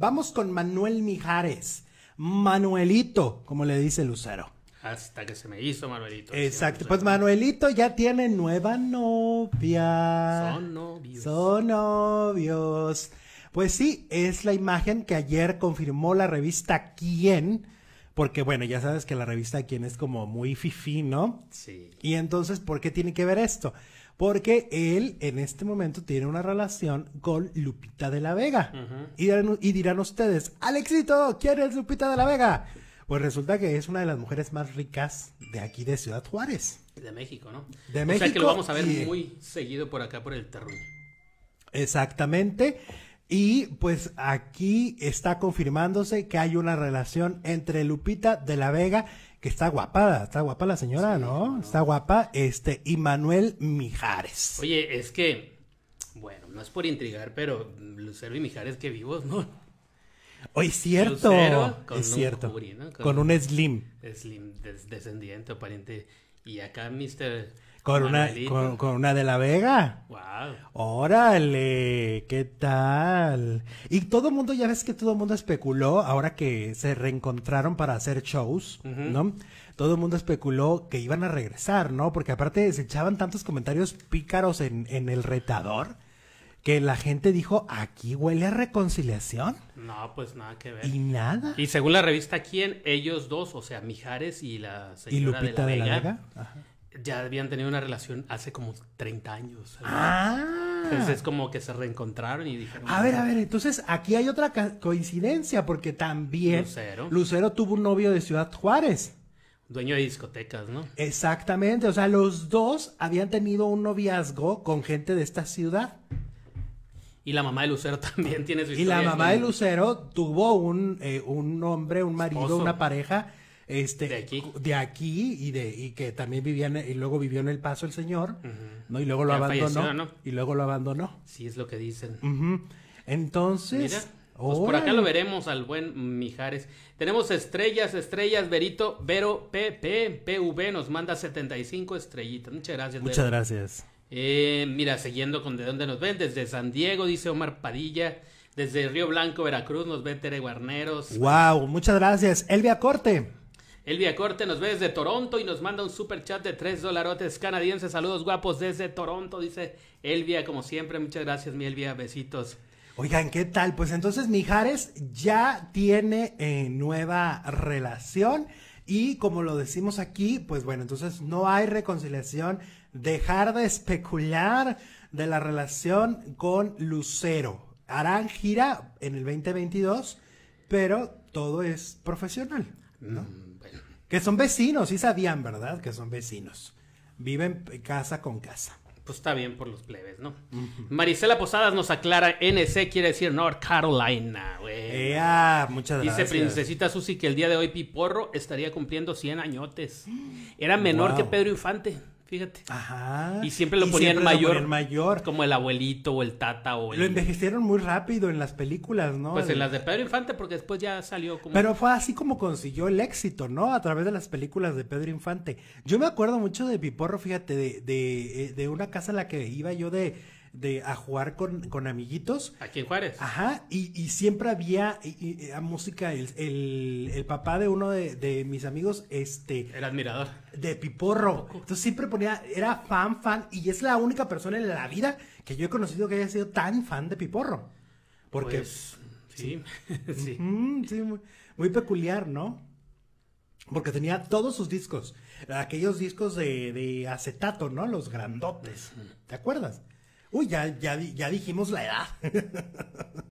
Vamos con Manuel Mijares. Manuelito, como le dice Lucero. Hasta que se me hizo Manuelito. Exacto. Pues Manuelito ya tiene nueva novia. Son novios. Son novios. Pues sí, es la imagen que ayer confirmó la revista Quién porque bueno, ya sabes que la revista de Quién es como muy fifi, ¿no? Sí. Y entonces, ¿por qué tiene que ver esto? Porque él en este momento tiene una relación con Lupita de la Vega. y, dirán, ustedes, Alexito, ¿quién es Lupita de la Vega? Pues resulta que es una de las mujeres más ricas de aquí de Ciudad Juárez. De México, ¿no? De México. O sea que lo vamos a ver muy seguido por acá, por el terruño. Exactamente. Y pues aquí está confirmándose que hay una relación entre Lupita de la Vega, que está guapada, está guapa la señora, ¿no? Está guapa, este, y Manuel Mijares. Oye, es que, bueno, no es por intrigar, pero Lucero y Mijares que vivos, ¿no? Oye, es cierto. con es cierto. con, un slim. Slim, descendiente aparente, Y acá Mr. Con una, con, una de la Vega. Wow. Órale, ¿qué tal? Y todo el mundo, ya ves que todo el mundo especuló, ahora que se reencontraron para hacer shows, ¿no? Todo el mundo especuló que iban a regresar, ¿no? Porque aparte se echaban tantos comentarios pícaros en, en el retador que la gente dijo, aquí huele a reconciliación. No, pues nada que ver. Y nada. Y según la revista ¿Quién? Ellos dos, o sea, Mijares y la señora y Lupita de la De la Vega. Ajá ya habían tenido una relación hace como 30 años. Ah. Entonces es como que se reencontraron y dijeron. A ver, ah". a ver, entonces aquí hay otra coincidencia, porque también Lucero. Lucero tuvo un novio de Ciudad Juárez. Dueño de discotecas, ¿no? Exactamente, o sea, los dos habían tenido un noviazgo con gente de esta ciudad. Y la mamá de Lucero también tiene su historia. Y la mamá de Lucero tuvo un, eh, un hombre, un marido, una pareja este, de aquí, de aquí y, de, y que también vivían, y luego vivió en El Paso el señor, ¿no? Y luego lo abandonó. Y luego lo abandonó. Sí, es lo que dicen. Entonces... Pues por acá lo veremos al buen Mijares. Tenemos estrellas, estrellas, Verito, Vero, PP, PV nos manda 75 estrellitas. Muchas gracias. Muchas gracias. Eh, mira, siguiendo con de dónde nos ven, desde San Diego, dice Omar Padilla. Desde Río Blanco, Veracruz, nos ve Tere Guarneros. Wow, muchas gracias. Elvia Corte. Elvia Corte nos ve desde Toronto y nos manda un super chat de tres dolarotes canadienses. Saludos guapos desde Toronto, dice Elvia, como siempre. Muchas gracias, mi Elvia. Besitos. Oigan, ¿qué tal? Pues entonces Mijares ya tiene eh, nueva relación y como lo decimos aquí, pues bueno, entonces no hay reconciliación. Dejar de especular de la relación con Lucero. Harán gira en el 2022, pero todo es profesional. Mm, que son vecinos, sí sabían, ¿verdad? Que son vecinos. Viven casa con casa. Pues está bien por los plebes, ¿no? Marisela Posadas nos aclara, NC quiere decir North Carolina, güey. Dice Princesita Susi que el día de hoy Piporro estaría cumpliendo 100 añotes. Era menor que Pedro Infante. Fíjate. Ajá. Y siempre lo ponían mayor. mayor. Como el abuelito o el tata o el... Lo envejecieron muy rápido en las películas, ¿no? Pues en las de Pedro Infante, porque después ya salió como. Pero fue así como consiguió el éxito, ¿no? A través de las películas de Pedro Infante. Yo me acuerdo mucho de Piporro, fíjate, de, de, eh, de una casa en la que iba yo de de a jugar con, amiguitos. Aquí en Juárez. Ajá, y, siempre había ah, música, el, papá de uno de, mis amigos, este... El admirador. De Piporro. Entonces siempre ponía, era fan, fan, y es la única persona en la vida que yo he conocido que haya sido tan fan de Piporro. Porque... Pues, sí, sí. muy, peculiar, ¿no? Porque tenía todos sus discos, aquellos discos de, de acetato, ¿no? Los grandotes, ¿te acuerdas? Uy, ya, ya, ya dijimos la edad.